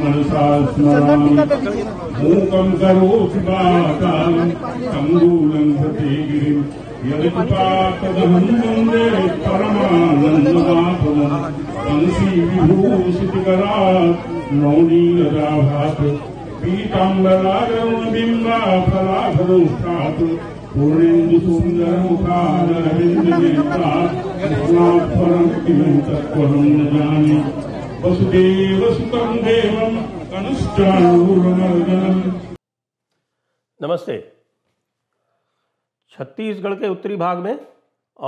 मनसा स्मरामि मूकम् करोति पातालम् तङ्गूलम् प्रति गिरिम् यदपातदहन्दे परमानन्ददापदम् कंसी विभूषितिकरात् मौनीलराभात् पीताम्बरागरुणबिम्बा फलाफलोष्टात् पूर्णेन्दुसुन्दरमुखारविन्दनेत्रात् तस्मात् परम् किम् तत्त्वम् न जाने नमस्ते छत्तीसगढ़ के उत्तरी भाग में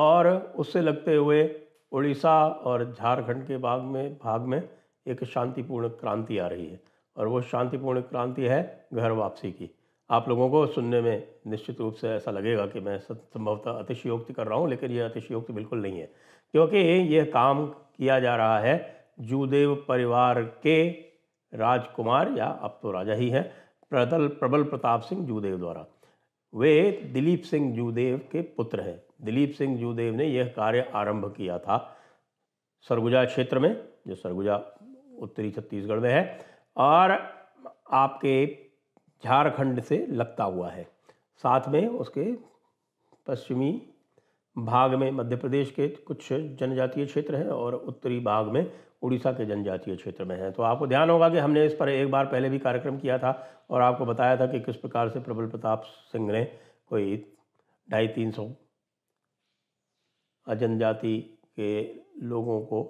और उससे लगते हुए उड़ीसा और झारखंड के भाग में भाग में एक शांतिपूर्ण क्रांति आ रही है और वो शांतिपूर्ण क्रांति है घर वापसी की आप लोगों को सुनने में निश्चित रूप से ऐसा लगेगा कि मैं संभवतः अतिशयोक्ति कर रहा हूँ लेकिन यह अतिशयोक्ति बिल्कुल नहीं है क्योंकि यह काम किया जा रहा है जूदेव परिवार के राजकुमार या अब तो राजा ही हैं प्रदल प्रबल प्रताप सिंह जूदेव द्वारा वे दिलीप सिंह जूदेव के पुत्र हैं दिलीप सिंह जूदेव ने यह कार्य आरंभ किया था सरगुजा क्षेत्र में जो सरगुजा उत्तरी छत्तीसगढ़ में है और आपके झारखंड से लगता हुआ है साथ में उसके पश्चिमी भाग में मध्य प्रदेश के कुछ जनजातीय क्षेत्र हैं और उत्तरी भाग में उड़ीसा के जनजातीय क्षेत्र में हैं तो आपको ध्यान होगा कि हमने इस पर एक बार पहले भी कार्यक्रम किया था और आपको बताया था कि किस प्रकार से प्रबल प्रताप सिंह ने कोई ढाई तीन सौ जनजाति के लोगों को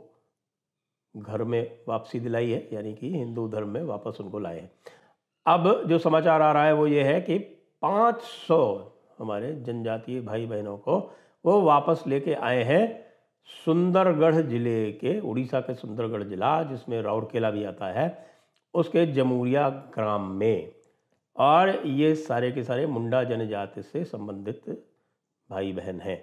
घर में वापसी दिलाई है यानी कि हिंदू धर्म में वापस उनको लाए हैं अब जो समाचार आ रहा है वो ये है कि 500 हमारे जनजातीय भाई बहनों को वो वापस लेके आए हैं सुंदरगढ़ ज़िले के उड़ीसा के सुंदरगढ़ ज़िला जिसमें राउरकेला भी आता है उसके जमूरिया ग्राम में और ये सारे के सारे मुंडा जनजाति से संबंधित भाई बहन हैं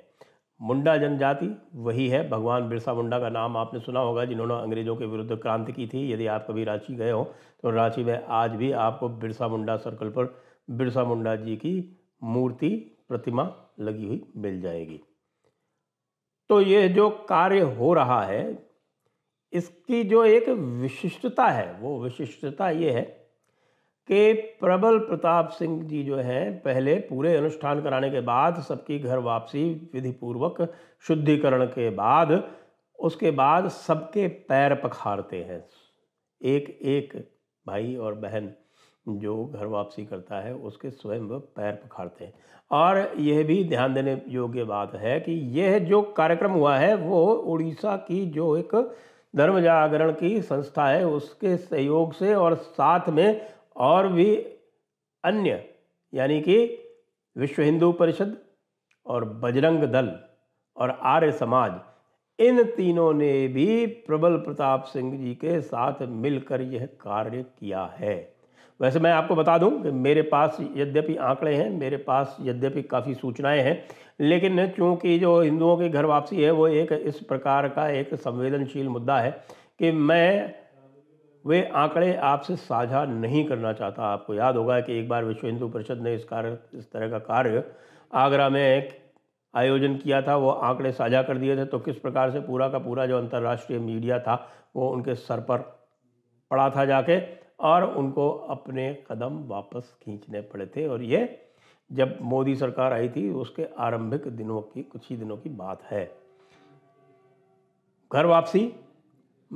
मुंडा जनजाति वही है भगवान बिरसा मुंडा का नाम आपने सुना होगा जिन्होंने अंग्रेज़ों के विरुद्ध क्रांति की थी यदि आप कभी रांची गए हो तो रांची में आज भी आपको बिरसा मुंडा सर्कल पर बिरसा मुंडा जी की मूर्ति प्रतिमा लगी हुई मिल जाएगी तो ये जो कार्य हो रहा है इसकी जो एक विशिष्टता है वो विशिष्टता ये है कि प्रबल प्रताप सिंह जी जो हैं पहले पूरे अनुष्ठान कराने के बाद सबकी घर वापसी विधिपूर्वक शुद्धिकरण के बाद उसके बाद सबके पैर पखारते हैं एक एक भाई और बहन जो घर वापसी करता है उसके स्वयं वह पैर पखाड़ते हैं और यह भी ध्यान देने योग्य बात है कि यह जो कार्यक्रम हुआ है वो उड़ीसा की जो एक धर्म जागरण की संस्था है उसके सहयोग से और साथ में और भी अन्य यानी कि विश्व हिंदू परिषद और बजरंग दल और आर्य समाज इन तीनों ने भी प्रबल प्रताप सिंह जी के साथ मिलकर यह कार्य किया है वैसे मैं आपको बता दूं कि मेरे पास यद्यपि आंकड़े हैं मेरे पास यद्यपि काफ़ी सूचनाएं हैं लेकिन चूँकि जो हिंदुओं की घर वापसी है वो एक इस प्रकार का एक संवेदनशील मुद्दा है कि मैं वे आंकड़े आपसे साझा नहीं करना चाहता आपको याद होगा कि एक बार विश्व हिंदू परिषद ने इस कार्य इस तरह का कार्य आगरा में आयोजन किया था वो आंकड़े साझा कर दिए थे तो किस प्रकार से पूरा का पूरा जो अंतर्राष्ट्रीय मीडिया था वो उनके सर पर पड़ा था जाके और उनको अपने कदम वापस खींचने पड़े थे और ये जब मोदी सरकार आई थी उसके आरंभिक दिनों की कुछ ही दिनों की बात है घर वापसी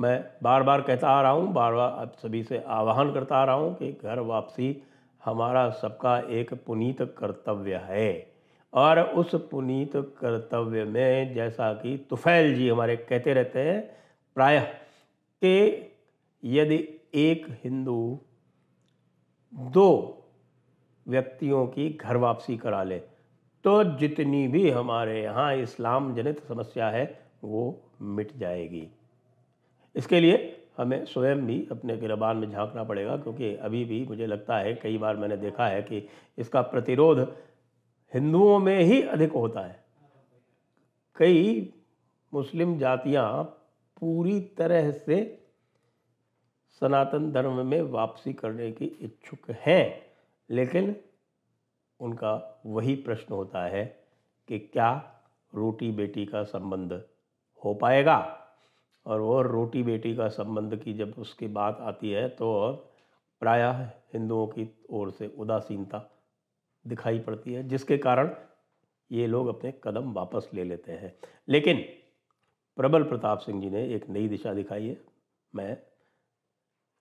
मैं बार बार कहता आ रहा हूँ बार बार आप सभी से आह्वान करता आ रहा हूँ कि घर वापसी हमारा सबका एक पुनीत कर्तव्य है और उस पुनीत कर्तव्य में जैसा कि तुफैल जी हमारे कहते रहते हैं प्रायः कि यदि एक हिंदू दो व्यक्तियों की घर वापसी करा ले तो जितनी भी हमारे यहाँ इस्लाम जनित समस्या है वो मिट जाएगी इसके लिए हमें स्वयं भी अपने गिरबान में झांकना पड़ेगा क्योंकि अभी भी मुझे लगता है कई बार मैंने देखा है कि इसका प्रतिरोध हिंदुओं में ही अधिक होता है कई मुस्लिम जातियाँ पूरी तरह से सनातन धर्म में वापसी करने की इच्छुक हैं लेकिन उनका वही प्रश्न होता है कि क्या रोटी बेटी का संबंध हो पाएगा और वो रोटी बेटी का संबंध की जब उसकी बात आती है तो प्रायः हिंदुओं की ओर से उदासीनता दिखाई पड़ती है जिसके कारण ये लोग अपने कदम वापस ले लेते हैं लेकिन प्रबल प्रताप सिंह जी ने एक नई दिशा दिखाई है मैं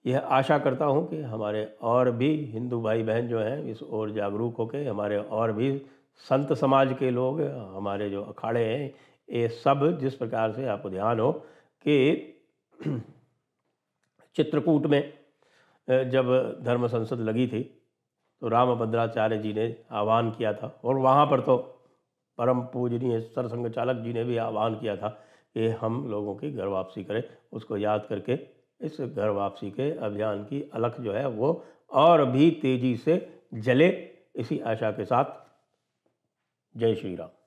यह आशा करता हूँ कि हमारे और भी हिंदू भाई बहन जो हैं इस ओर जागरूक होकर हमारे और भी संत समाज के लोग हमारे जो अखाड़े हैं ये सब जिस प्रकार से आपको ध्यान हो कि चित्रकूट में जब धर्म संसद लगी थी तो रामभद्राचार्य जी ने आह्वान किया था और वहाँ पर तो परम पूजनीय सरसंघ चालक जी ने भी आह्वान किया था कि हम लोगों की घर वापसी करें उसको याद करके इस घर वापसी के अभियान की अलख जो है वो और भी तेज़ी से जले इसी आशा के साथ जय श्री राम